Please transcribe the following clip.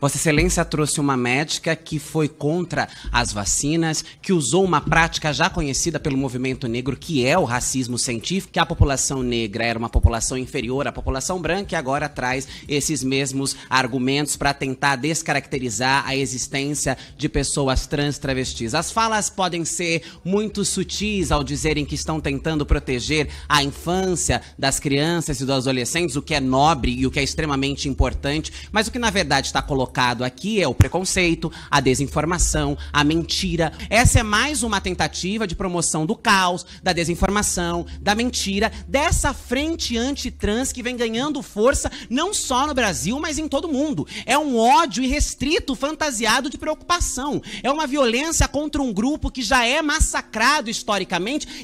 Vossa Excelência trouxe uma médica que foi contra as vacinas, que usou uma prática já conhecida pelo movimento negro, que é o racismo científico, que a população negra era uma população inferior à população branca e agora traz esses mesmos argumentos para tentar descaracterizar a existência de pessoas trans travestis. As falas podem ser muito sutis ao dizerem que estão tentando proteger a infância das crianças e dos adolescentes, o que é nobre e o que é extremamente importante, mas o que na verdade está colocado colocado aqui é o preconceito, a desinformação, a mentira. Essa é mais uma tentativa de promoção do caos, da desinformação, da mentira, dessa frente anti-trans que vem ganhando força não só no Brasil, mas em todo mundo. É um ódio irrestrito, fantasiado de preocupação. É uma violência contra um grupo que já é massacrado historicamente